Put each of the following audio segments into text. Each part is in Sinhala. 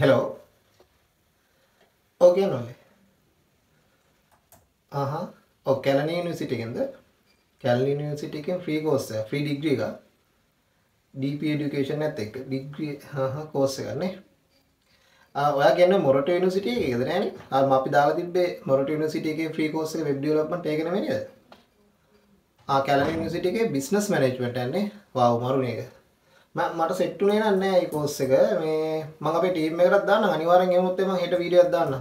Hello. ඕ කියනවාද? අහහ. ඔව් කැලණිය යුනිවර්සිටි එකෙන්ද? කැලණිය යුනිවර්සිටි එකෙන් ෆ්‍රී කෝස් එක, ෆ්‍රී ඩිග්‍රී එකක්. DP education එකත් එක්ක ඩිග්‍රී අහහ කෝස් එකක් නේ. Uh, ඔයා ගැන මොරට නිසිටිය එකද නෑන අම අපි දාලා තිබේ මොරට නිසිටියගේ ්‍රී කෝස වෙබ් ලපට ඒකන මනිද ආ කැලම නිසිටියගේ බිස්නස් මනේජ්මට ඇන්නේ වා උමරුණ එක මට සෙට්ටුනේ නෑ ඒ කෝස් එක මේ මම අපේ ටීම් එකකට දාන්න අනිවාර්යෙන් එමුත් මම හෙට වීඩියෝක් දාන්න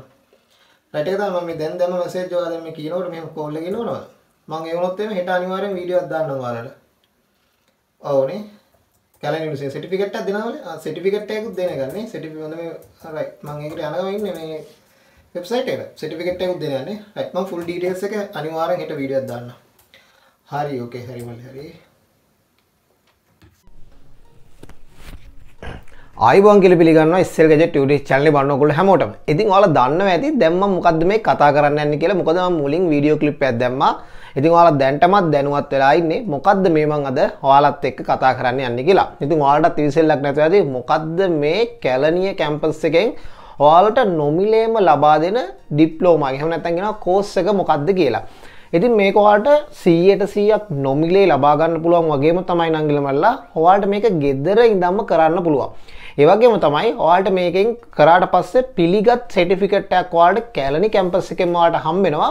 රයිට් එක තමයි මම මේ දැන් දැම මෙසේජ් එකක් දැන් මේ කියනකොට මෙහෙම කෝල් එක එනවනවා මම ඒ වුණොත් එමේ හෙට අනිවාර්යෙන් වීඩියෝක් දාන්න ඔයාලට ඔව්නේ කැලනිස් සටිකට් දෙනවල සටිකට් එකක් දෙන ගන්න සටි ොඳ මංකට යනව ඉන්න මේ වෙබ්සයිට එක සටිකට එකක් දෙනන්නේ රැක්ම ෆුල් ඩීටස් එක අනිවාරෙන් හිට විඩියත් දන්න හරි ඕකේ හරිමල් හරි අයිබන් කෙ පිගන්න ස්සල් ගෙ ට චල බන්නකොල හැමෝටම ඉතින් ල දන්න ඇති දැම්ම මොකද මේ කතා කරන්න ඇන්න කියල මොකද මුලින් වීඩියෝ කලිප් ඇදැම්ම ඉතින් ල දැන්ටමත් දැනුවත් වෙලායින්නේ මොකක්ද මේමං අද හොලත් එක්ක කතා කරන්න යන්න කියලා ඉතින් වාලටත් තිවිසල්ලක් නැතු ඇති මොකක්ද මේ කැලනිය කැම්පස් එකෙන් ඔයාලට නොමිලේම ලබා දෙන ඩිප්ලෝමගේ හම නැතැගෙන කෝස්ස එක මොකක්ද කියලා ඉතින් මේකවාට සීයට සීයක් නොමිලේ ලබාගන්න පුළුවන් වගේම තමයි නංගිලමල්ලා හොවාට මේක ගෙදර ඉදම්ම කරන්න පුළුවන් ඒවගේම තමයි ඔයාට මේකෙන් කරාට පස්සේ පිළිගත් සෙටිෆිකට්ටයක් වාට කෑලනි කැම්පස් එකෙන් වාට හම්බෙනවා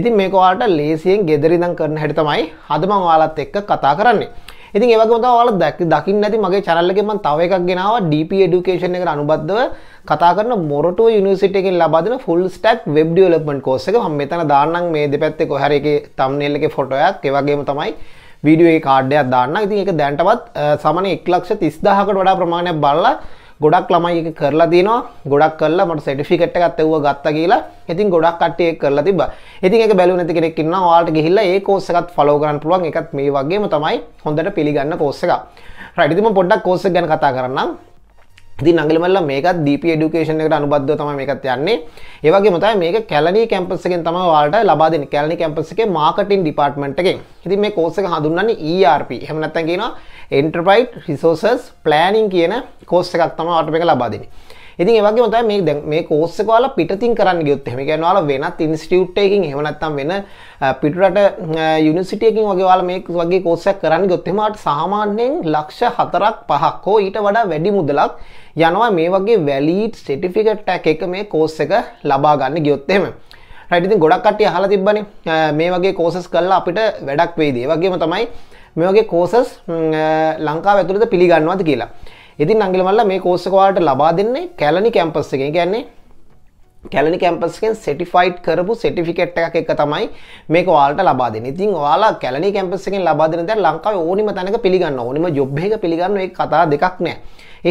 ඉතින් මේක වාට ලේසියෙන් ගෙදරිදම් කරන හැටි තමයි අද මම ඔයාලත් එක්ක කතා කරන්නේ ඉතින් ඒවගේම ඔයාල දකින්න නැති මගේ channel එකෙන් මම තව එකක් ගෙනාවා DP education එකට අනුබද්ධව කතා කරන මොරටුව යුනිවර්සිටි එකෙන් ලබා දෙන full stack web development course එක මම මෙතන දාන්නම් මේ දෙපැත්තේ කොහරි එකේ thumbnail එකේ photo එකක් ඒ වගේම තමයි වීඩියෝ කාඩ්ඩයක් දාන්න ඉතින් එක දැන්ටවත් සමන එක්ලක්ෂ තිස්දාහකට වඩා ප්‍රමාණයක් බලලා ගොඩක් ළමයි එක කරලා තිනවා ගොඩක් කරලා මට සටිෆිකට් එකත් එව්ව ගත්ත කියලා ඉතින් ගොඩක් කට්ටිය කරලා තිබ්බා. ඉතින් ඒක බැලුව නැති කෙනෙක් ඉන්නවා ඔයාලට ගිහිල්ලා ඒ කෝස් එකත් ෆලෝ කරන්න පුළුවන්. ඒකත් මේ වගේම තමයි හොඳට පිළිගන්න කෝස් එකක්. රයිට් ඉතින් මම පොඩ්ඩක් කෝස් එක ගැන කතා කරන්නම්. ති නගලමල්ල මේකත් දීප ඩිකේෂන එකට අනුබද්ධ තම එකත් යන්නේ ඒවගේ මතයි මේක කැලනී කැම්පසකෙන් තම වාට ලබාදන කැලනි කැම්පසගේ මාකටින් ඩිපර්ට්මට්ගෙන් හිති මේ කෝසක හඳුන්නන්නේ ERP හමනත්තැකිෙන එන්ටර්පයිට් රිසෝසස් ප්ලෑනිං කියන කෝස්ස එකක් තම අටම එක ලබාදිනි ඉතින් ඒ වගේම තමයි මේ දැන් මේ කෝස් එක ඔයාලා පිටතින් කරන්න ගියොත් එහෙම කියන්නේ ඔයාලා වෙනත් ඉන්ස්ටිටියුට් එකකින් එහෙම නැත්නම් වෙන පිටරට යුනිවර්සිටි එකකින් වගේ ඔයාලා මේ වගේ කෝස් එකක් කරන්න ගියොත් එහෙම ඔයාලට සාමාන්‍යයෙන් ලක්ෂ 4ක් 5ක් හෝ ඊට වඩා වැඩි මුදලක් යනවා මේ වගේ වැලීඩ් සර්ටිෆිකට් එක මේ කෝස් එක ලබා ගන්න ගියොත් එහෙම. රයිට් ඉතින් ගොඩක් කට්ටිය අහලා තිබ්බනේ මේ වගේ කෝසස් කරලා අපිට වැඩක් වෙයිද? ඒ වගේම තමයි මේ වගේ කෝසස් ලංකාව ඇතුළත පිළිගන්නවද කියලා. ඉතින් අංගිල මල්ලා මේ කෝස් එක ඔයාලට ලබා දෙන්නේ කැලණි කැම්පස් එකේ. කියන්නේ කැලනි කැම්පස්කෙන් සෙටිෆයිට් කරපු සෙටිෆිකට් එකක් එක තමයි මේක ඔයාලට ලබා දෙන්නේ. ඉතින් ඔයාලා කැලණි කැම්පස් එකෙන් ලබා දෙන දේ ලංකාවේ ඕනිම තැනක පිළිගන්න ඕනිම ජොබ් එකක පිළිගන්න ඒ කතා දෙකක් නෑ.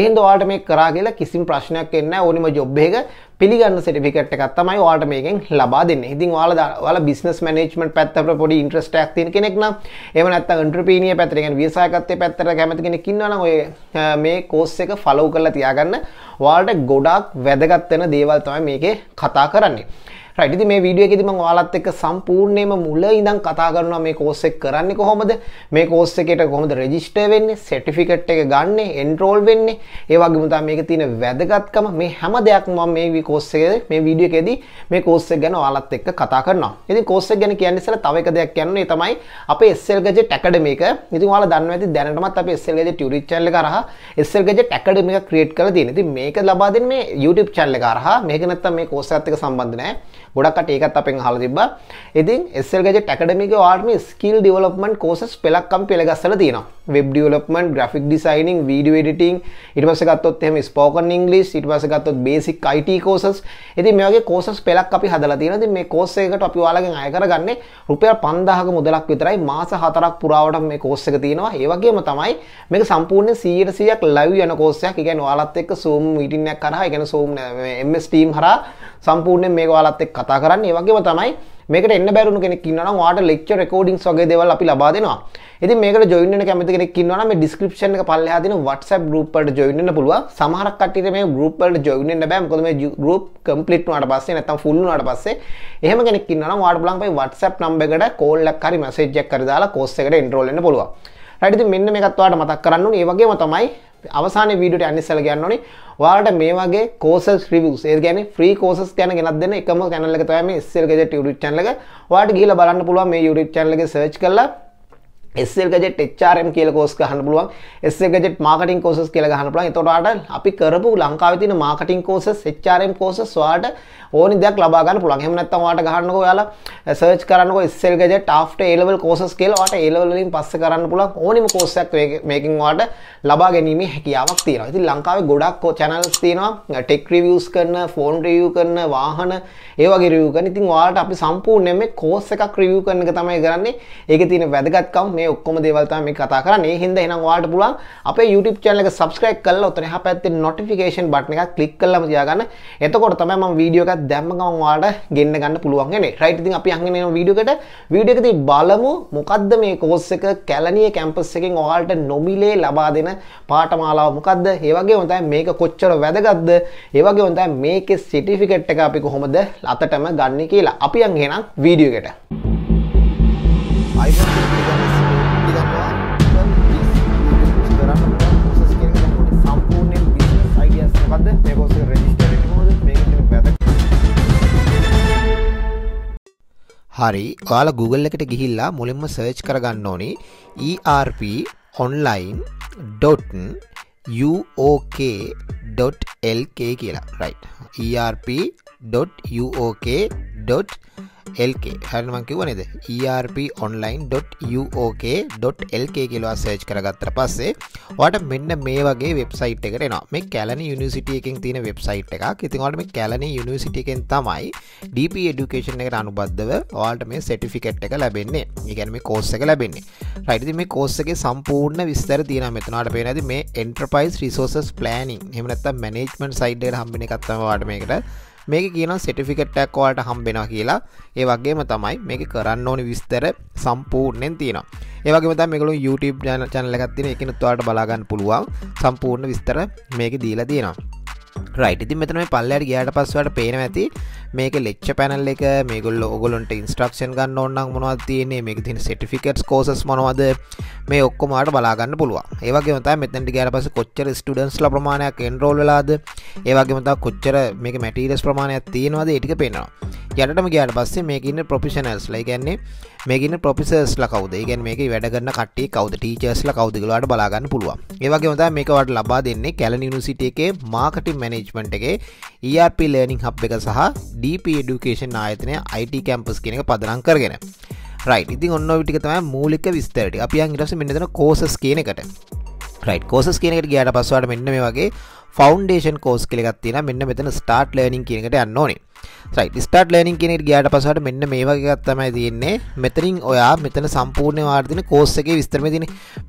එහින්ද ඔයාලට මේක කරා කියලා කිසිම ප්‍රශ්නයක් එන්නේ නැහැ ඕනිම ජොබ් එක පිළිගන්න සර්ටිෆිකේට් එකක් තමයි ඔයාලට මේකෙන් ලබා දෙන්නේ. ඉතින් ඔයාලා ඔයාලා බිස්නස් මැනේජ්මන්ට් පැත්තට පොඩි ඉන්ට්‍රස්ට් එකක් තියෙන කෙනෙක් නම් එහෙම නැත්නම් එන්ටර්ප්‍රීනියර් පැත්තට කියන්නේ ව්‍යවසායකත්වයේ පැත්තට කැමති කෙනෙක් ඉන්නවා නම් ඔය මේ කෝස් එක ෆලෝ කරලා තියාගන්න ඔයාලට ගොඩාක් වැදගත් වෙන දේවල් තමයි මේකේ කතා කරන්නේ. රයිටති මේ වීඩියගෙදම වාලත් එක්ක සම්පූර්ණයම මුල ඉදන් කතා කරනවා මේ කෝස්සෙක් කරන්නේ කොහොමද මේ කෝස්ස එකට කොහොමද රෙජිස්ට වෙන්නේ සෙටිෆිකට් එක ගන්න එන්ට්‍රෝල් වෙන්නේ ඒවාගේමතා මේක තියෙන වැදගත්කම මේ හැම දෙයක් ම මේ කෝස්සය මේ වීඩියකෙදී මේ කෝස්සෙ ගැන වාලත් එක්ක කතා කරනවා ඉති කෝස්සෙක් ගැන කියන්නෙසල තවක දෙයක් කියන්නේ තමයි අප එස්සල්ගජ ටැකඩමික ඉති වාල දන්න ඇති දැනටමත් අප එස්සල්ගජ ටිරිච්චල්ල කරහ එස්සල්ගජ ටැකඩමික ක්‍රියට් කල දන ති මේක ලබාදෙන් මේ YouTube චල්ල කරහ මේක නැත්තම් මේ කෝස්සඇත්තක සම්බන්ධනෑ ගොඩක්ට ඒකත් අපෙන් හල තිබ ඉතින් එස්සල් ගජ ටකඩමික වාර්ම ස්කිල් ඩිවලොප්මන්ට කෝසස් පෙලක්කම් පෙළගස්සල තියෙන web development graphic designing video editing ඉටමසගත්තොත් එම ස්පෝකන් ඉංගලිස් ඉටමසගත්තොත් බේසික් අයිට කෝසස් ඇති මේගේ කෝසස් පෙලක් අපි හදලා තියෙනද මේ කෝස්සේකට අපි වාලගෙන් අයකරගන්නේ රුපියල් පන්දාහක මුදලක් විතරයි මාස හතරක් පුරාවට මේ කෝස්සක තියෙනවා ඒවගේම තමයි මේක සම්පූර්ණ සීට සියක් ලව් යන කෝසයක් ගැන වාලත් එක් සූම් ඉටිනයක් කරහ ගැන සූම් එම්ස් ටීම් හරා සම්පූර්ණයෙන් මේක ඔයාලත් එක්ක කතා කරන්න. ඒ වගේම තමයි මේකට එන්න බැරුණු කෙනෙක් ඉන්නවා නම් ඔයාට lecture recordings වගේ දේවල් අපි ලබා දෙනවා. ඉතින් මේකට join වෙන්න කැමති කෙනෙක් ඉන්නවා නම් මේ description එක පල්ලෙහා දෙන WhatsApp group වලට join වෙන්න පුළුවන්. සමහරක් කට්ටියට මේ group වලට join වෙන්න බෑ. මොකද මේ group complete වුණාට පස්සේ නැත්තම් full වුණාට පස්සේ එහෙම කෙනෙක් ඉන්නවා නම් ඔයාට බලන්න WhatsApp number එකට call එකක් හරි message එකක් හරි දාලා course එකට enroll වෙන්න පුළුවන්. රයිට් ඉතින් මෙන්න මේකත් ඔයාලට මතක් කරන්න ඕනේ. ඒ වගේම තමයි අවසානයේ වීඩියෝට යන්න ඉස්සෙල්ලා කියන්න ඕනේ ඔයාලට මේ වගේ කෝසස් රිවියුස් ඒ කියන්නේ ෆ්‍රී කෝසස් ගැන ගෙනත් දෙන එකම channel එක තමයි මේ SL Gadget YouTube channel එක. ඔයාලට ගිහිල්ලා බලන්න පුළුවන් මේ YouTube channel එකේ search කරලා SL ගජෙට් HRM කියල කෝස් ගහන්න පුළුවන් SL ගජෙට් මාකටින් කෝසස් කියලා ගහන්න පුළුවන් එතකොට අපි කරපු ලංකාවේ තියෙන මාකටින් කෝසස් HRM කෝසස් ඔයාලට ඕනි දෙයක් ලබා ගන්න පුළුවන් එහෙම නැත්නම් ඔයාලට ගහන්නකෝ ඔයාලා සර්ච් කරන්නකෝ SL gadget after A level courses කියලා ඔයාලට A level වලින් පස්සේ කරන්න පුළුවන් ඕනිම කෝස් එකක් මේකෙන් ඔයාලට ලබා ගැනීමේ හැකියාවක් තියෙනවා ඉතින් ලංකාවේ ගොඩක් channels තියෙනවා tech reviews කරන phone review කරන වාහන ඒ වගේ review කරන ඉතින් ඔයාලට අපි සම්පූර්ණයෙන්ම කෝස් එකක් review කරන එක තමයි කරන්නේ ඒකේ තියෙන වැදගත්කම මේ ඔක්කොම දේවල් තමයි මේ කතා කරන්නේ. ඒ හින්දා එහෙනම් ඔයාලට පුළුවන් අපේ YouTube channel එක subscribe කරලා උතන එහා පැත්තේ notification button එකක් click කරලාම තියාගන්න. එතකොට තමයි මම වීඩියෝ එකක් දැම්ම ගමන් ඔයාලට ගෙන්න ගන්න පුළුවන් වෙන්නේ. right ඉතින් අපි අහගෙන යන වීඩියෝ එකට වීඩියෝ එකදී බලමු මොකද්ද මේ course එක කැලණිය campus එකෙන් ඔයාලට නොමිලේ ලබා දෙන පාඨමාලාව මොකද්ද? ඒ වගේම තමයි මේක කොච්චර වැදගත්ද? ඒ වගේම තමයි මේකේ certificate එක අපි කොහොමද අතටම ගන්න කියලා. අපි යන් එහෙනම් වීඩියෝ එකට. iPhone හරි ඔයාල Google එකට ගිහිල්ලා මුලින්ම සර්ච් කරගන්න ඕනි ERP online.uok.lk කියලා රයිට් ERP.uok.lk .lk හරිමං කිවනද erp.online.uok.lk කියලා සර්ච් කරගත්තර පස්සේ වට මෙන්න මේ වගේ වෙබ්සයිට් එකට එනවා මේ කැලනි යුනිසිටිය එකෙන් තියෙන වෙබ්සයිට් එකක් ඉතින්වට මේ කැලනි යුනිසිටි එකෙන් තමයි DP එඩුකේෂන් එකට අනුබද්ධව ඔයාලට මේ සෙටිෆිකට් එක ලැබෙන්නේ ඒගැන මේ කෝස්ස එක ලැබෙන්නේ රයිති මේ කෝස්සගේ සම්පූර්ණ විස්තර තියෙන මෙතනට පේනද මේ එන්ට්‍රපයිස් රිසෝසස් ප්ලෑනිින් හෙමනත්ත මනේජ්මන් සයිඩ් හම්බිණ එකත්තම වාට මේකට මේක කියන සෙටිෆිකට්ටක් වාට හම්බෙන කියලා ඒ වගේම තමයි මේක කරන්න ඕනි විස්තර සම්පූර්ණයෙන් තියෙනවා ඒවගේම තමයි මේගොල්ලෝ YouTube channel එකක් තියෙන එකනත් ඔයාලට බලා ගන්න පුළුවන් සම්පූර්ණ විස්තර මේකේ දීලා තියෙනවා රයිටඉති මෙතන මේ පල්ලට ගයාට පස්සවට පේන ඇති මේක ලෙක්ෂ පැනල් එක මේගුල් ඔගලන්ට ඉන්ස්ට්‍රක්ෂන් ගන්න ඔන්නක් මොනවත් තියන්නේ මේක තින සටිෆිකට් කෝසස් මොවද මේ ඔක්කොමට බලාගන්න පුළුව ඒවගේමත මෙතැට ගයාට පස කොච්චර ස්ටඩන්ස්ල ප්‍රමාණයක් එන්රෝල් වෙලාද ඒවගේමතා කොච්චර මේ මැටීරස් ප්‍රමාණයක් තියෙනවාද ඒටික පේනවා යටටම ගයාට පස්සේ මේකන්න ප්‍රොෆිෂනල්ස් ලයි ගැන්නේ මේකන පොපිසස්ල කවද ගෙන් මේක වැඩගන්න කටේ කවද ටීචස්ල කවදගලට බලාගන්න පුළුවන් ඒවගේ ොද මේකවට ලබා දෙන්නේ කැල නිනිසිට එකේ මාකටින් මැනේජ්මට් එකගේ ERP ලර්නිින් හබ් එක සහ DP ඩුකේෂන් ආයතනය IT කැම්පස් කෙනක පදනම් කරගෙන රයිට ඉතින් ඔන්න විටිකතම මූලික විස්තරට අපියන් ඉරස මෙනිදන කෝසස් කියනකට රයිට් කෝසස් කියනකට ගයාට පස්වාට මෙන්න මේ වගේ ෆෞන්ඩේෂන් කෝස් කලෙගත්තින මෙන්න මෙතන ස්ටාර්ට් ලනිින් කියනකට යන්න ඕනේ සයි ස්ටාර්ට් ලනිින් කියනෙට ගයාට පසට මෙන්න මේ වගේගත්තමයි තියෙන්නේ මෙතරින් ඔයා මෙතන සම්පූර්ණ වාර්දින කෝස්සගේ විස්තරමතින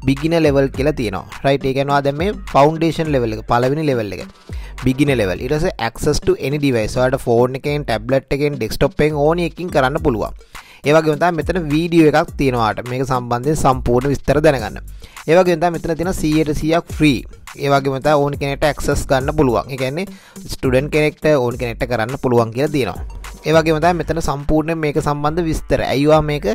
බිගින ලෙවල් කියලා තියෙනවා රයිට් ඒකනවා දැම මේ ෆෞන්ඩේෂන් ලෙවල් එක පලවෙනි ලෙවල් එක බිගින ලෙවල් ඉරස ක්ස්ට එනි ඩිවයිස්වාට ෆෝර්න එකෙන් ටැබ්ලට් එකෙන් ඩෙක්ස්ටොප්ෙන් ඕන එකින් කරන්න පුළුවන් ඒවගේ තා මෙතන වීඩියෝ එකක් තියෙනවාට මේක සම්බන්ධය සම්පූර්ණ විස්තර දැනගන්න ඒවගේ තා මෙතන තින සියයට සියක් ෆ්‍රී ඒවගේමත ඕන් කෙනෙට ඇක්සස් ගන්න පුළුවන් එකන්නේ ස්ටඩන් කෙනෙක්ට ඕන් කෙනෙට කරන්න පුළුවන් කියලා තියෙනවා ඒවගේමතයි මෙතන සම්පූර්ණය මේක සම්බන්ධ විස්තර ඇයිවා මේක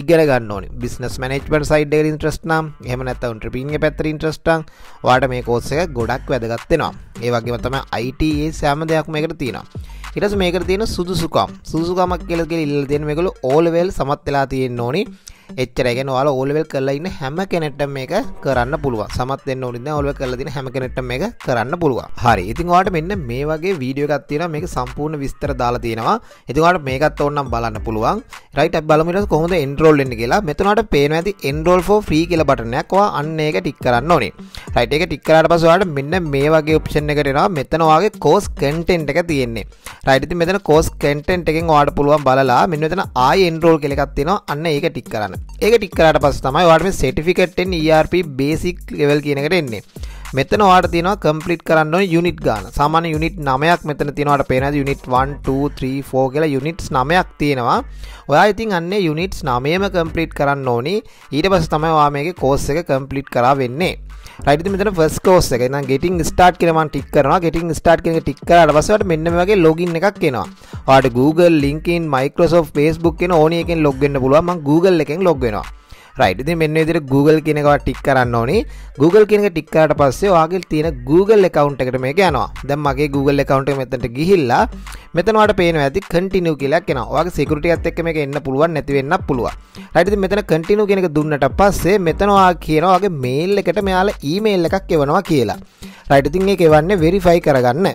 ඉගර ගන්න බිස්නස් මනෙච්මට සයිඩ ඉන්ට්‍රස්ටනම් එහම නැතවන්ට පිං පැත්තර ඉන්ට්‍රස්ටන් වාට මේ කෝස්සක ගොඩක් වැදගත්වෙනවා ඒවගේමතම අයිටඒ සෑම දෙයක් මේකට තියෙනවා ඉරස මේක තියෙන සුදුසුකම් සුදුකමක් කියලගෙ ඉල්දෙන් මේකළු ඕලවල් සමත් වෙලා තියෙන් ඕනි එච්චරගෙන වාල ඔල්වල් කරලඉන්න හැම කෙනෙට මේක කරන්න පුළුව සමත් ඔන්න ඔල්ව කරලදින හැම කෙනෙට මේ කරන්න පුළුව හරි ඉතින්වාට මෙන්න මේ වගේ වීඩියෝගත්තින මේක සම්පූර්ණ විස්තර දාලා තියෙනවා එතිවාට මේකත් ඔන්නම් බලන්න පුළුවන් රයිට බලමිට කොහොද එන්රෝල්ලන්න කියලා මෙතුනට පේන ඇති එන්රෝල් ෝ ්‍රී කියල බටනයක්වා අන්න එක ටික් කරන්න ඕනේ රයිට එක ටික්කරට පසවාට මෙන්න මේ වගේ ඔප්ෂන් එකටෙනවා මෙතනවාගේ කෝස් කටෙන්ට් එක තියෙන්නේ රයිටති මෙතන කෝස් කටෙන්ට් එකෙන් වාට පුළුවන් බලලා මෙන්න මෙතන ආයි එන්රෝල් කෙලෙකත්තිනවා අන්න ඒක ටික් කරන්න ඒක ටික්කරට පස තමයි වාටම සටිෆිකට්ෙන් ERP බේසික් ලෙවල් කියනකට එන්නේ මෙතන වාට තිනවා කම්පලිට් කරන්න යුනිට් ගාන සාමාන යුනිට් නමයක් මෙතන තිනවට පේන යුනිට් 1,2,3,4 කියලා යුනිට්ස් නමයක් තියෙනවා ඔයා ඉතින් අන්නේ යුනිට්ස් නමයම කම්පලිට් කරන්න ඕනි ඊට පස තමයිවා මේක කෝස්ස එක කම්පලිට් කරා වෙන්නේ රයිට මෙතන ෆස් කෝස් එක නම් ගෙටින් ස්ටාර්ට් කියලාමන් ටික් කරනවා ගෙටින් ස්ටාර්ට් කියන එක ටික් කරාට පස්සේ මෙන්න මේ වගේ ලොගින් එකක් එනවා ඔයාලට Google LinkedIn Microsoft Facebook කියන ඕනි එකෙන් ලොග් වෙන්න පුළුවන් මම Google එකෙන් ලොග් වෙනවා රයිට ඉතින් මෙන්න විදිහට Google කියන එකවත් ටික් කරන්න ඕනේ Google කියන එක ටික් කරාට පස්සේ ඔයාගේ තියෙන Google account එකට මේක යනවා දැන් මගේ Google account එක මෙතනට ගිහිල්ලා මෙතනවට පේන ඇති කටිනිය කියලා කෙන වගේ සිකරටියත් එක්ක මේ එන්න පුළුවන් නැතිවෙන්න පුළුව රයිති මෙතන කටිනු කෙනෙක දුන්නට පස්සේ මෙතනවා කියනවාගේ මේල් එකට මෙයාල ඊමේල් එකක් එවනවා කියලා රයිටතින් ඒ එවන්නේ වෙරිෆයි කරගන්න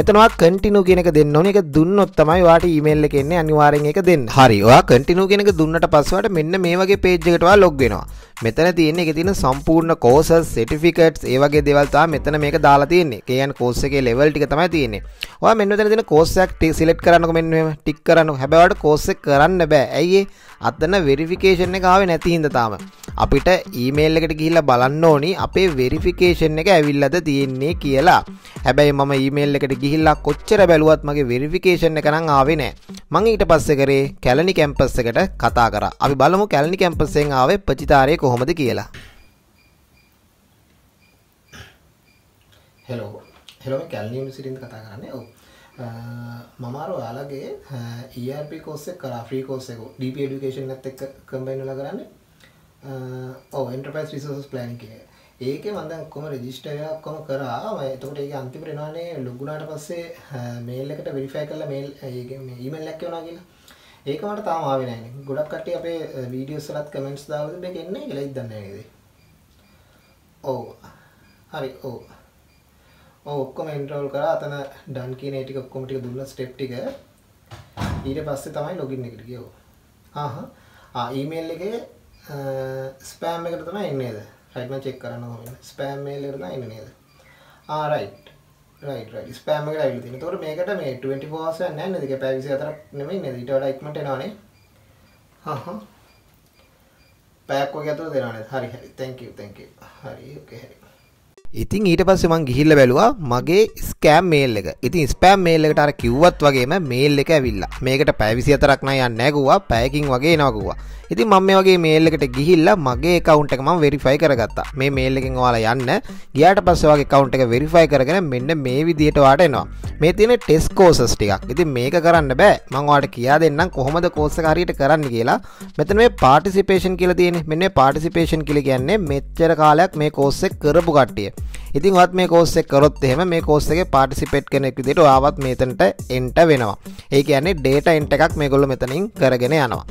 මෙතනවා කටිනු කෙනෙක දෙන්න ඕන එක දුන්නොත්තමයි වාට ඊමේල් එකෙන්නේ අනිවාරෙන් එක දෙන්න හරිවා කටිනු කෙනෙක දුන්නට පස්වට මෙන්න මේ වගේ පේජ්ජකටවා ලොග්ගෙනවා මෙතන තියෙන එක තියෙන සම්පූර්ණ කෝස සටිෆිකට් ඒවගේ දෙවල්තා මෙතන මේ දාලා තියන්නේ කියන් කෝස්සගේ ලෙවල් ටික තමයි තියන්නේ ඔය මෙන්න තන තින කෝසක් සිලෙට් කරන්නක මෙ ටික් කරන්න හැබවට කෝස්සෙ කරන්න බෑ ඇයිඒ අත්තන්න වෙරිෆිකේෂන් එක ආවේ නැති හින්ද තාම අපිට ඊමේල් එකට ගිහිල්ලා බලන්න ඕනි අපේ වෙරිෆිකේෂන් එක ඇවිල්ලද තියෙන්නේ කියලා හැබැයි මම ඊමේල් එකට ගිහිල්ලා කොච්චර බැලුවත් මගේ වෙරිෆිකේෂන් එක නම් ආවේ නෑ මං ඊට පස්සේ කරේ කැලණි කැම්පස් එකට කතා කරා අපි බලමු කැලණි කැම්පස්යෙන් ආවේ ප්‍රතිචාරය කොහොමද කියලා හෙලෝ හෙලෝ කැල්නියම සිරින් කතා කරන්නේ ඔව් මමාර ඔයාලගේ ERP කෝස්ස කරා ්‍රී කෝස්සක ඩප ඩිකේෂන් ඇත් එක් කම්බයිනල කරන්න ඕ එන්ටපයිස් රිසෝස් ප්ලන් කිය ඒක මඳ කොම රජිස්ටයක් කොම කරා එතකට ඒ අන්තිම ප්‍රනානේ ලොගුණට පස්සේ මේල්ලකට වෙරිෆයි කරල මේල් ඒමල් ලැක්ක වනා කියලා ඒක මට තාමාවෙන ගොඩක් කටේ අපේ වීඩියෝ සලත් කමෙන්ට්ස් දාවද මේ එන්නේ ලයිදන්න ද ඕ හරි ඕ ඔක්කොම එන්රෝල් කරා අතන ඩන් කියන ඒ ටික ඔක්කොම ටික දුන්න ස්ටෙප් ටික ඊට පස්සේ තමයි ලොගින් එකට ගියෝ. ආහ ආ ඊමේල් එකේ ස්පෑම් එකට තමයි එන්නේ නේද? රයිට් මම චෙක් කරන්න ඕනේ. ස්පෑම් මේල් එකට තමයි එන්නේ නේද? ආ රයිට්. රයිට් රයිට් ස්පෑම් එකට ඇවිල්ලා තියෙනවා. ඒතකොට මේකට මේ 24 hours යන්නේ නැහැ නේද? ඒක පැය 24ක් නෙමෙයි නේද? ඊට වඩා ඉක්මනට එනවනේ. හහ. පැයක් වගේ ඇතුළත එනවනේ. හරි හරි. thank you thank you. හරි. okay හරි. ඉතින් ඊට පස්සේ මං ගිහිල්ලා බැලුවා මගේ ස්කෑම් මේල් එක. ඉතින් ස්පෑම් මේල් එකට අර කිව්වත් වගේම මේල් එක ඇවිල්ලා. මේකට පැය 24ක් නෑ යන්නේ නෑ පැයකින් වගේ එනවා කිව්වා. ඉතින් මම මේ වගේ මේල් එකට ගිහිල්ලා මගේ account එක මම verify කරගත්තා. මේ මේල් එකෙන් ඔයාලා යන්න. ගියාට පස්සේ ඔයාගේ account එක verify කරගෙන මෙන්න මේ විදිහට ඔයාට එනවා. මේ තියෙන ටෙස් කෝසස් ටිකක්. ඉතින් මේක කරන්න බෑ. මම ඔයාලට කියා දෙන්නම් කොහොමද කෝස් එක හරියට කරන්න කියලා. මෙතන මේ පාටිසිපේෂන් කියලා තියෙන්නේ. මෙන්න මේ පාටිසිපේෂන් කියලා කියන්නේ මෙච්චර කාලයක් මේ කෝස් එක කරපු කට්ටිය. ඉතින් ඔත් මේ කෝස් එක කරොත් එහෙම මේ කෝස් එකේ පාටිසිපේට් කෙනෙක් විදිහට ඔයාවත් මෙතනට එන්ට වෙනවා. ඒ කියන්නේ data ent එකක් මේගොල්ලෝ මෙතනින් කරගෙන යනවා.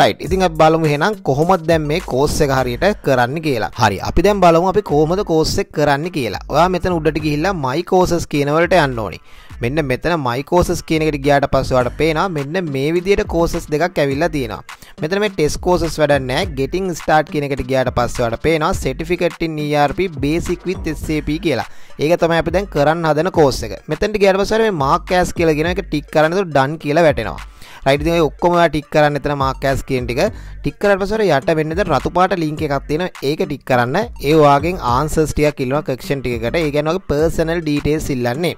right ඉතින් අපි බලමු එහෙනම් කොහොමද දැන් මේ කෝස් එක හරියට කරන්න කියලා. හරි අපි දැන් බලමු අපි කොහොමද කෝස් එක කරන්න කියලා. ඔයා මෙතන උඩට ගිහිල්ලා my courses කියන වලට යන්න ඕනේ. මෙන්න මෙතන මයිකෝසස් කියනකට ගියාට පස්සවට පේනා මෙන්න මේ විදියට කෝසස් දෙකක් ඇවිල්ලා තියෙනවා මෙතන මේ ටෙස් කෝසස් වැඩන්නෑ ගෙටිං ස්ටාර්ට් කියනකට ගියාට පස්සවට පේනවා සෙටිෆිකට්ටින් ERP බේසික් විත් SAP කියලා ඒක තමයි අපි දැන් කරන්න හදන කෝස් එක මෙතනට ගියාට පස්සට මේ මාක් කෑස් කියලා කියන එක ටික් කරන්න දන් කියලා වැටෙනවා රයිටි ඔක්කොම ටික් කරන්න එතන මාකෑස් කියටික ටික්කරට පසර යට වෙන්නද රතුපාට ලිංක එකක් තියෙන ඒක ටික් කරන්න ඒවාගේ ආන්සස්ටිය කිල්ලව කක්ෂන් ටිකට ඒගැනගේ පර්සනල් ඩීටේ සිල්ලන්නේ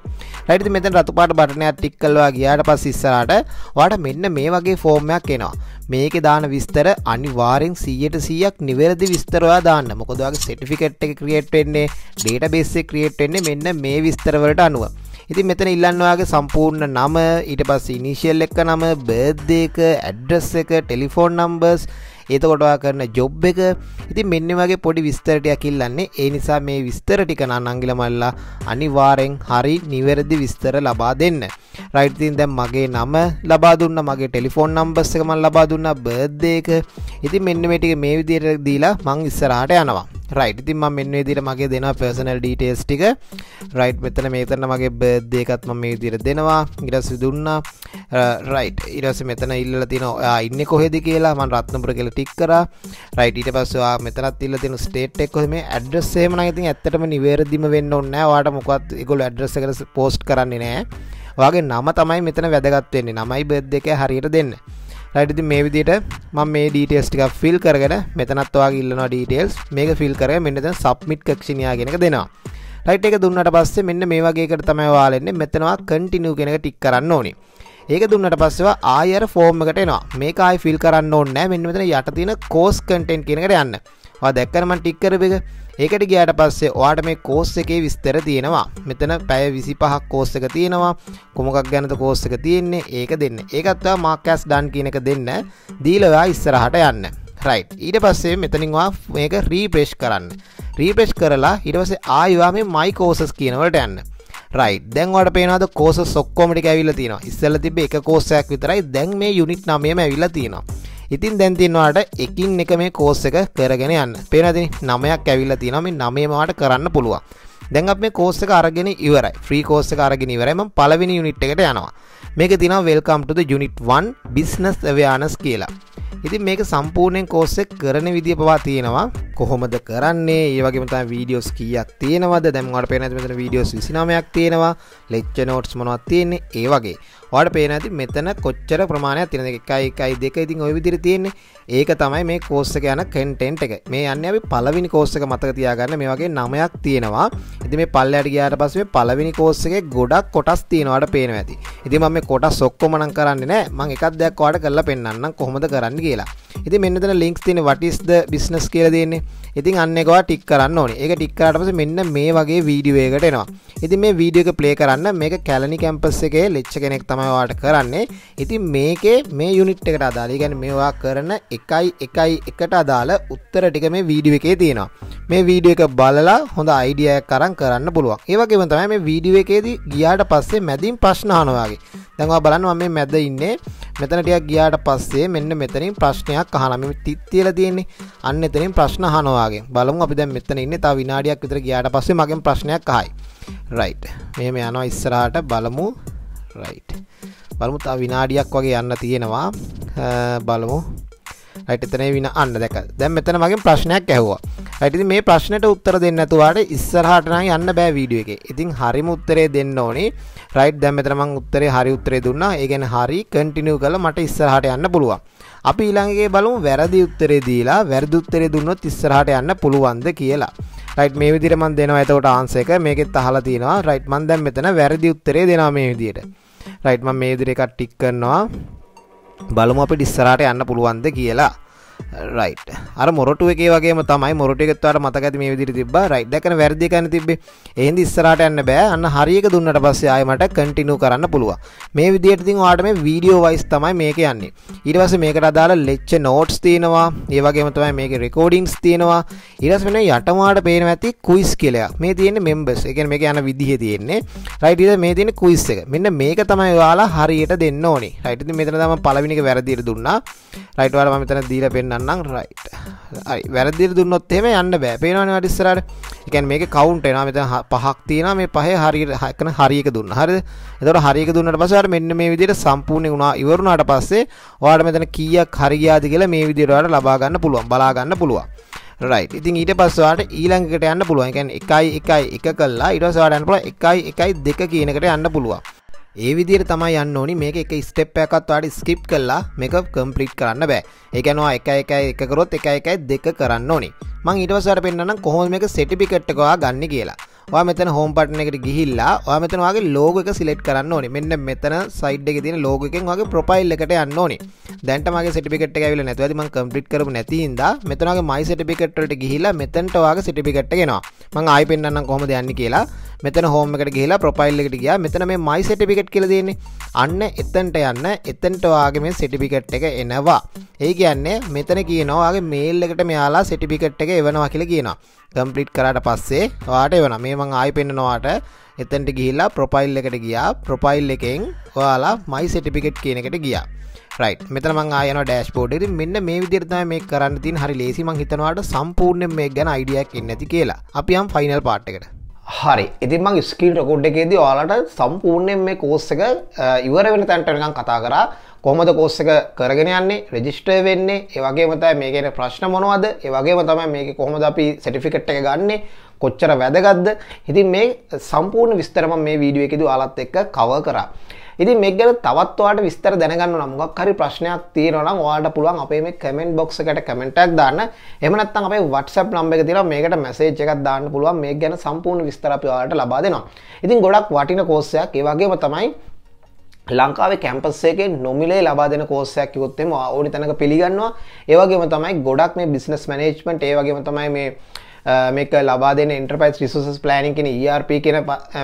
රයිටි මෙතන රතුපාට බටනයක් ටික්කල්වා ගියාට පස් ඉස්සරට වාට මෙන්න මේ වගේ ෆෝර්මයක් එනවා මේක දාන විස්තර අනිවාරෙන් සීයට සීයක් නිවැරදි විස්තරවා දාන්න මොකදගේ සෙටිෆිකට් එක ක්‍රියට් වෙන්නේ ඩේට බෙස්සේ ක්‍රියට් වෙන්නේ මෙන්න මේ විස්තරවලට අනුව ඉතින් මෙතන ඉල්ලන්න ඔයාගේ සම්පූර්ණ නම ඊට පස්සේ ඉනිෂියල් එක නම බර්ත්ඩේ එක ඇඩ්‍රස් එක ටෙලිෆෝන් නම්බර්ස් ඒතකොටවා කරන ජොබ් එක ඉතින් මෙන්න වගේ පොඩි විස්තරටයක් ඉල්ලන්නේ ඒ නිසා මේ විස්තර ටික නම් අංගිල මල්ලා අනිවාරෙන් හරි නිවැරදි විස්තර ලබා දෙන්න රයිටතින් දැම් මගේ නම ලබා දුන්න මගේ ටෙලිෆෝන් නම්බස් එක මල් ලබා දුන්න බර්ද්දේක ඉතින් මෙන්න මේටික මේ විදියට දීලා මං ඉස්සරහට යනවා රයිට් ඉතින් ම මෙන්න දිර මගේ දෙෙන පර්සනල් ඩටස් ටික රයිට් මෙතන මේතන මගේ බද්ධයකත්ම මේ දිර දෙනවා ඉරස දුන්න රයිට් ඉරස මෙතන ඉල්ල තින ඉන්න කොහෙද කියලා මන් රත්නපුර කියල ටික් කර රයිට ඊට පස්වා මෙතනත් ඉල්ල තින ස්ටේට් එක් කොහම ඇඩ්‍රස්සේම නයිති ඇත්තටම නිවේරදිම වෙන්න ඔන්න වාට මොකත් එකගොල ඇඩ්‍රස කර පෝස්ට් කරන්නේ නෑ වගේ නම තමයි මෙතන වැදගත්වවෙන්නේ නමයි බෙද් දෙක හරියට දෙන්න රයිටති මේ විදිට මම මේ ඩටස් ටික් ෆිල් කරගෙන මෙතනත්වා ඉල්ලනවා ඩටල්ස් මේක ෆිල් කර මෙන්නද සබ්මිට් ක්ෂණයා ගෙනක දෙනවා රයිට් එක දුන්නට පස්සේ මෙන්න මේ වගේකට තමයි වාලෙන්නේ මෙතනවා කටිනිය කෙනක ටික් කරන්න ඕනි ඒක දුන්නට පස්සව ආයර ෆෝර්මකට එනවා මේකයි ෆිල් කරන්න ඕන්නෑ මෙන්න මෙතන යට තින කෝස් කටෙන්් කෙනකට යන්න දැක්කරම ටික්කරබෙක ඒකට ගයාට පස්සේ ඔයාට මේ කෝස් එකේ විස්තර තියෙනවා මෙතන පැය විසි පහක් කෝස් එක තියෙනවා කොමකක් ගැනත කෝස් එක තියෙන්නේ ඒක දෙන්න ඒකත්වා මාකෑස් ඩන් කියන එක දෙන්න දීලවා ඉස්සරහට යන්න රයි් ඊට පස්සේ මෙතනින්වා මේක රීප්‍රේෂ් කරන්න රීපේෂ් කරලා හිටවසේ ආයවා මේ මයිකෝසස් කියනවට යන්න රයි දැන්වට පේනද කෝස සොක්කෝමටි ඇවිල තින ඉස්සල තිබ එක කෝසයක් විතරයි දැන් මේ යුනිට් නමයම ඇවිල තියෙනවා ඉතින් දැන්තින්නවාට එකින් එක මේ කෝස් එක කරගෙන යන්න පෙනති නමයක් ඇවිල්ල තිනම නමේමට කරන්න පුළුවන් දැන් අප මේ කෝස්සක අරගෙන ඉවරයි ්‍රී කෝස්සක අරගෙන ඉවරම පලවෙනි යුනිට් එකට යනවා මේක තින වෙල්කම්ටද යුනිට් 1 බිස්නස් අව්‍යානස් කියලා ඉතින් මේක සම්පූර්ණයෙන් කෝස්සෙක් කරන විදිිය පවා තියෙනවා කොහොමද කරන්නේ ඒවගේමතා වීඩියෝස් කියක් තියෙනවද දැම්වට පෙනැතිමට වීඩියෝස් විසිනමයක් තියෙනවා ලෙච්ච නෝට්ස් මොනවත් තියෙන්නේ ඒ වගේ වාට පේන ඇති මෙතන කොච්චර ප්‍රමාණයක් තියෙන එකයි එකයි දෙක ඉතින් ඔය විදිහට තියෙන්නේ ඒක තමයි මේ කෝස් එක යන කන්ටෙන්ට් එක මේ යන්නේ අපි පළවෙනි කෝස් එක මතක තියාගන්න මේ වගේ නමයක් තියෙනවා ඉතින් මේ පල්ලයට ගියාට පස්සේ පළවෙනි කෝස් එකේ ගොඩක් කොටස් තියෙනවාට පේනවා ඇති ඉතින් මම මේ කොටස් ඔක්කොම නම් කරන්නේ නැහැ මම එකක් දෙයක් ඔයාලට කරලා පෙන්නන්නම් කොහොමද කරන්න කියලා ඉති මෙන්නතන ලින්ක් තින වටිස්ද බිස්නස් කියල දෙන්නේ ඉතින් අන්නවා ටික් කරන්න ඕනේ එක ටික්කාටපස මෙන්න මේ වගේ වීඩියුවේකට එනවා ඉති මේ වීඩියක ප්ලේ කරන්න මේක කැලනි කැම්පස් එකේ ලෙච්ච කෙනෙක් තමයිවාට කරන්නේ ඉති මේකේ මේ යුනිට් එකට අදාලි ගැන මේවා කරන එකයි එකයි එකට අදාළ උත්තර ටික මේ වීඩිය එකේ තියෙනවා මේ වීඩිය එක බලලා හොඳ අයිඩියයක් කරන් කරන්න පුළුවන් ඒවගේම තමයි මේ වීඩිය එකේදී ගියාට පස්සේ මැදින් ප්‍රශ්නානවාගේ දැන්වා බලන්න මේ මැද ඉන්නේ මෙතනටයක් ගියාට පස්සේ මෙන්න මෙතනින් ප්‍රශ්නයක් අහනම තිත්තියල තියෙන්නේ අන්න එතනින් ප්‍රශ්න හනවාගේ බලමු අපි දැ මෙතන ඉන්න තා විනාඩියක් විතර ගියාට පස්සේ මගින් ප්‍රශ්නයක් හයි රයි් මෙම යනවා ඉස්සරහට බලමු රයිට් බලමු තා විනාඩියක් වගේ යන්න තියෙනවා බලමු රයිට එතන වින අන්න දැක දැම් මෙතන මගින් ප්‍රශ්නයක් ඇහවා ඇති මේ ප්‍රශ්නයට උත්තර දෙන්න ඇතුවාට ඉස්සරහටන යන්න බෑ වීඩිය එක ඉතින් හරිම උත්තරේ දෙන්න ඕනේ රයිට් දැමතරමං උත්තරේ හරි උත්තරේ දුන්නා ඒගැන හරි කටිනිය කල මට ඉස්සරහට යන්න පුළුවන් අපි ඊළඟගේ බලමු වැරදි උත්තරේ දීලා වැරදුත්තරේ දුන්නොත් ඉස්සරහට යන්න පුළුවන්ද කියලා රයිට් මේ විදිරමන් දෙනවා ඇතවට ආන්සේක මේකෙත් අහලා තියෙනවා රයිට් මන් දැම් මෙතන වැරදි උත්තරේ දෙනා මේ විදියට රයිට්ම මේ විදිර එකක් ටික් කරනවා බලමු අපි ඩිස්සරට යන්න පුළුවන්ද කියලා රයි් අර මොරටුව එක වගේ තමයි මොරටෙකත්වට මතකඇති මේ විදිරි තිබ රයි දැකන වැරදි කන තිබේ එහින්ද ඉස්සරට යන්න බෑ අන්න හරිියක දුන්නට පස්සයායමට කටිනු කරන්න පුළුව මේ විදිරතින් වාට මේ වීඩියෝ වයිස් තමයි මේක යන්නේ ඉරවස මේකට අදාලා ලෙච්ච නෝට්ස් තියෙනවා ඒවගේ මතමයි මේක රෙකෝඩිංස් තියෙනවා ඉරස් වෙන යටමාට පේන ඇති කුයිස් කියලයක් මේ තියෙන මෙම්බස් එක මේක යන විදිහ තියෙන්නේ රයිටද මේ තියෙන කුයිස් එක මෙන්න මේක තමයි වාලා හරියට දෙන්න ඕනේ රයිටති මෙතන තම පලවිනික වැරදිර දුන්නා රයිටවාල මෙතන දීල පෙන පෙන්න්නම් රයිට් වැරදිර දුන්නොත් එෙම යන්න බෑපේනන වැඩිස්සරට එකැන් මේක කවුන්ට එන මෙත පහක් තියෙන මේ පහ හරියට හකන හරික දුන්න හරි එතට හරික දුන්නට පසට මෙන්න මේ විදිර සම්පූර්ණය වුණා ඉවරුණට පස්සේ වාට මෙතන කියක් හරියාද කියලා මේ විදිරට ලබාගන්න පුළුවන් බලාගන්න පුළුවන් රයි ඉතින් ඊට පස්සවාට ඊළංකට යන්න පුළුවන් එකයි එකයි එක කල්ලා ඉටසවාටන් පුල එකයි එකයි දෙක කියනකට යන්න පුළුවන් ඒ විදිර තමයි යන්න ඕනි මේක එක ස්ටෙප්යකත් අඩි ස්කිප් කල්ලා මේක කම්පලිට් කරන්න බෑ ඒකනවා එක එකයි එකකරොත් එක එකයි දෙක කරන්න ඕනි මං ඉටවසර පෙන්න්න කොහොම මේක සෙටිපිකට්ටකවා ගන්න කියලා වා මෙතන හෝම් පටන එකට ගිහිල්ලා වා මෙතනවාගේ ලෝග එක සිලෙට් කරන්න ඕනි මෙන්න මෙතන සයිඩ් එක තින ලෝගකෙන් වගේ ප්‍රොපයිල් එකට යන්න ඕනි දැන්ටමගේ සිටිපිකට ඇවිල නැතුවතිම කම්පිට් කරම නැතිහින්ද මෙතනගේ මයි සිටිපිකට්ට ගිහිලා මෙතැන්ටවාගේ සිටිපිකට්ට ගෙනවා මං ආයි පෙන්න්න කොම දෙයන්න කියලා මෙතන හෝමකට කියලා ප්‍රපයිල් එකට ගියා මෙතන මේ මයි සටිපිකට් කියල දෙන්නේ අන්න එතන්ට යන්න එතන්ටවාගේ මේ සටිපිකට් එක එනවා ඒ කියන්නේ මෙතන කියනවාගේ මේල් එකට මෙයාලා සටිපිකට් එක එවනවා කියල කියනවා කම්පලිට් කරට පස්සේ වාට එවන මේ මං ආයි පෙන්න්නනවාට එතන්ට ගිහිල්ලා ප්‍රොපයිල් එකට ගියා ප්‍රොපයිල් එකෙන් ඔයාලා මයි සටිපිකට් කියන එකට ගියා රයි් මෙතම ආයන ඩෑස් පෝඩරි මෙන්න මේ විදිරතම මේ කරන්න තින් හරි ලේසිමං හිතනවාට සම්පූර්ණය මේ ගැන අයිඩියක් එන්නති කියලා අපියම් ෆයිනල් පාට්කට හරි ඉතින්මං ස්කිල් රකොඩ් එකේදී ඔයාලට සම්පූර්ණයෙන් මේ කෝස් එක ඉවර වෙන තැන්ටනකම් කතා කරා කොහොමද කෝස් එක කරගෙන යන්නේ රෙජිස්ටර් වෙන්නේ ඒ වගේම තමයි මේකේ ප්‍රශ්න මොනවද ඒ වගේම තමයි මේකේ කොහොමද අපි සර්ටිෆිකට් එක ගන්නෙ කොච්චර වැදගත්ද ඉතින් මේ සම්පූර්ණ විස්තර මම මේ වීඩියෝ එකේදී ඔයාලත් එක්ක කවර් කරා ඉතින් මේක ගැන තවත් ඔයාලට විස්තර දැනගන්න නම් මොකක් හරි ප්‍රශ්නයක් තියෙනවා නම් ඔයාලට පුළුවන් අපේ මේ කමෙන්ට් බොක්ස් එකට කමෙන්ට් එකක් දාන්න. එහෙම නැත්නම් අපේ WhatsApp නම්බර එක තියෙනවා මේකට මැසේජ් එකක් දාන්න පුළුවන්. මේක ගැන සම්පූර්ණ විස්තර අපි ඔයාලට ලබා දෙනවා. ඉතින් ගොඩක් වටින කෝස් එකක්. ඒ වගේම තමයි ලංකාවේ කැම්පස් එකේ නොමිලේ ලබා දෙන කෝස්සයක් කිව්වොත් එම ඕනි තැනක පිළිගන්නවා ඒ වගේම තමයි ගොඩක් මේ බිස්නස් මැනේජ්මන්ට් ඒ වගේම තමයි මේ මේක ලබා දෙන එන්ටර්ප්‍රයිස් රිසෝසස් ප්ලෑනින් කියන ERP කියන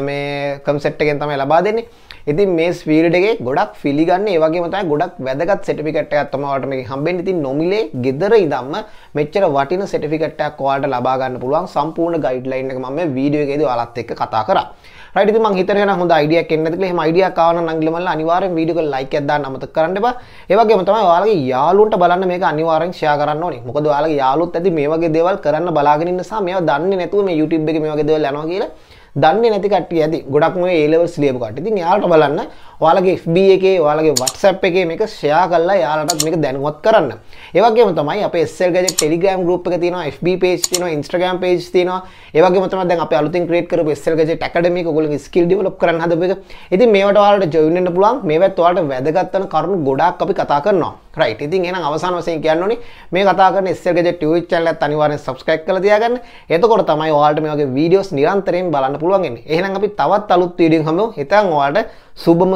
මේ concept එකෙන් තමයි ලබා දෙන්නේ. ඉතින් මේ ස්පීඩ් එකේ ගොඩක් පිළිගන්නේ ඒ වගේම තමයි ගොඩක් වැදගත් සර්ටිෆිකේට් එකක් තමයි ඔයාලට මේක හම්බෙන්නේ. ඉතින් නොමිලේ ගෙදර ඉඳන්ම මෙච්චර වටින සර්ටිෆිකේට් එකක් ඔයාලට ලබා ගන්න පුළුවන් සම්පූර්ණ ගයිඩ්ලයින් එක මම මේ වීඩියෝ එකේදී ඔයාලත් එක්ක කතා කරා. රයිට් ඉතින් මං හිතනවා හොඳ අයිඩියක් එන්නේ නැති කියලා එහෙම අයිඩියක් ආවනම් නම් ගිල මල්ල අනිවාර්යෙන් වීඩියෝ එක ලයික් එකක් දාන්න අමතක කරන්න එපා ඒ වගේම තමයි ඔයාලගේ යාළුවන්ට බලන්න මේක අනිවාර්යෙන් ෂෙයා කරන්න ඕනේ මොකද ඔයාලගේ යාළුවොත් ඇති මේ වගේ දේවල් කරන්න බලාගෙන ඉන්න නිසා මේවා දන්නේ නැතුව මේ YouTube එකේ මේ වගේ දේවල් යනවා කියලා දන්න නැති කට ඇති ගොඩක් මේ ඒලවල් ලියපු කට ඉතින් යාට බලන්න වාලගේ FB එකේ වාලගේ WhatsApp එකේ මේක ෂෙයා කරලා යාලටත් මේක දැනුවත් කරන්න. ඒ වගේම තමයි අපේ SL Gadget Telegram group එක තියෙනවා FB page තියෙනවා Instagram page තියෙනවා. ඒ වගේම තමයි දැන් අපි අලුතින් create කරපු SL Gadget Academy එක ඔයගොල්ලෝ skill develop කරන්න හදපු එක. ඉතින් මේවට ඔයාලට join වෙන්න පුළුවන්. මේවත් ඔයාලට වැදගත් වෙන කරුණු ගොඩාක් අපි කතා කරනවා. රයිට් ඉතින් එහෙනම් අවසාන වශයෙන් කියන්න ඕනේ මේ කතා කරන SL Gadget YouTube channel එකත් අනිවාර්යෙන් subscribe කරලා තියාගන්න. එතකොට තමයි ඔයාලට මේ වගේ වීඩියෝස් නිරන්තරයෙන් බලන්න පුළුවන් වෙන්නේ. එහෙනම් අපි තවත් අලුත් වීඩියෝ එකක් හමුවෙමු. හිතන් ඔයාලට සුබම